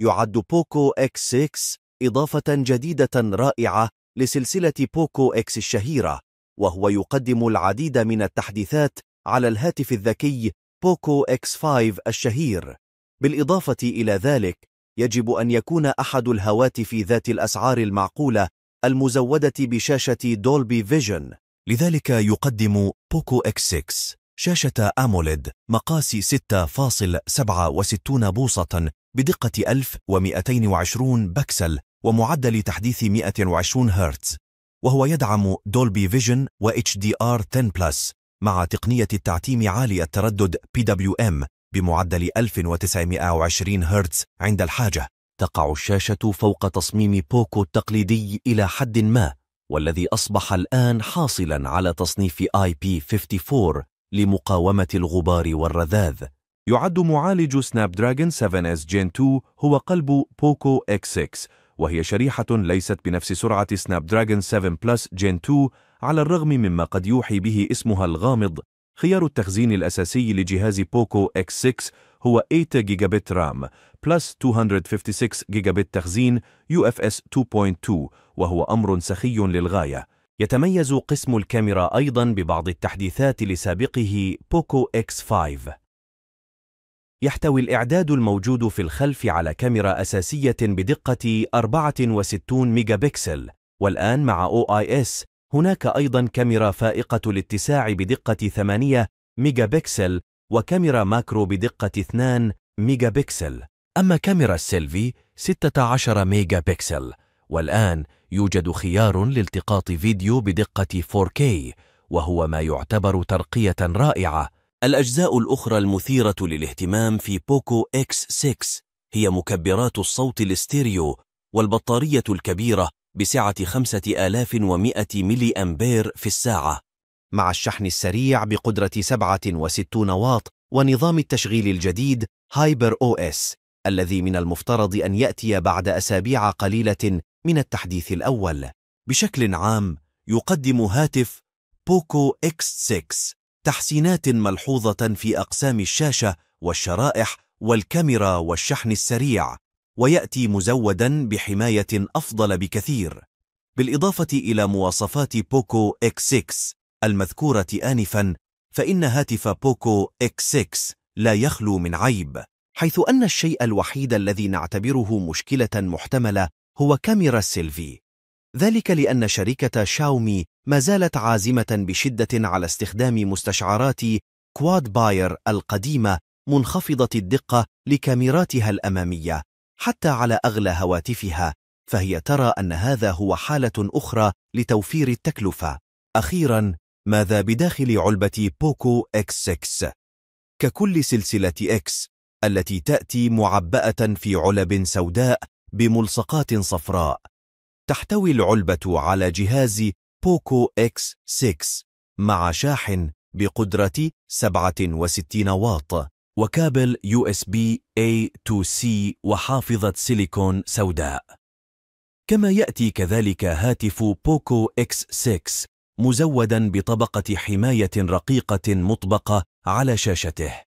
يعد بوكو اكس 6 إضافة جديدة رائعة لسلسلة بوكو اكس الشهيرة، وهو يقدم العديد من التحديثات على الهاتف الذكي بوكو اكس 5 الشهير. بالإضافة إلى ذلك، يجب أن يكون أحد الهواتف ذات الأسعار المعقولة المزودة بشاشة دولبي فيجن. لذلك يقدم بوكو اكس 6 شاشة أموليد مقاس 6.67 بوصة بدقة 1220 بكسل ومعدل تحديث 120 هرتز وهو يدعم دولبي فيجن و HDR 10 بلس مع تقنية التعتيم عالي التردد PWM بمعدل 1920 هرتز عند الحاجة تقع الشاشة فوق تصميم بوكو التقليدي إلى حد ما والذي أصبح الآن حاصلا على تصنيف IP54 لمقاومة الغبار والرذاذ يعد معالج سناب دراجون 7 اس جين 2 هو قلب بوكو اكس 6 وهي شريحة ليست بنفس سرعة سناب دراجون 7 بلس جين 2 على الرغم مما قد يوحي به اسمها الغامض خيار التخزين الأساسي لجهاز بوكو x 6 هو 8 جيجابت رام بلس 256 جيجابت تخزين UFS 2.2 وهو أمر سخي للغاية يتميز قسم الكاميرا أيضا ببعض التحديثات لسابقه بوكو X5 يحتوي الإعداد الموجود في الخلف على كاميرا أساسية بدقة 64 ميجا بكسل والآن مع OIS هناك أيضا كاميرا فائقة الاتساع بدقة 8 ميجا بكسل وكاميرا ماكرو بدقة 2 ميجا بكسل أما كاميرا السيلفي 16 ميجا بكسل والآن يوجد خيار لالتقاط فيديو بدقة 4K وهو ما يعتبر ترقية رائعة الأجزاء الأخرى المثيرة للاهتمام في بوكو اكس 6 هي مكبرات الصوت الاستيريو والبطارية الكبيرة بسعة 5100 ملي أمبير في الساعة مع الشحن السريع بقدرة 67 واط ونظام التشغيل الجديد هايبر أو إس الذي من المفترض أن يأتي بعد أسابيع قليلة من التحديث الأول بشكل عام يقدم هاتف بوكو X6 تحسينات ملحوظة في أقسام الشاشة والشرائح والكاميرا والشحن السريع ويأتي مزودا بحماية أفضل بكثير بالإضافة إلى مواصفات بوكو X6 المذكورة آنفا فإن هاتف بوكو X6 لا يخلو من عيب حيث أن الشيء الوحيد الذي نعتبره مشكلة محتملة هو كاميرا السيلفي ذلك لأن شركة شاومي ما زالت عازمة بشدة على استخدام مستشعرات كواد باير القديمة منخفضة الدقة لكاميراتها الأمامية حتى على أغلى هواتفها فهي ترى أن هذا هو حالة أخرى لتوفير التكلفة أخيراً ماذا بداخل علبة بوكو X6 ككل سلسلة X التي تأتي معبأة في علب سوداء بملصقات صفراء تحتوي العلبة على جهاز بوكو اكس 6 مع شاحن بقدرة 67 واط وكابل يو اس بي A2C وحافظة سيليكون سوداء. كما يأتي كذلك هاتف بوكو اكس 6 مزودا بطبقة حماية رقيقة مطبقة على شاشته.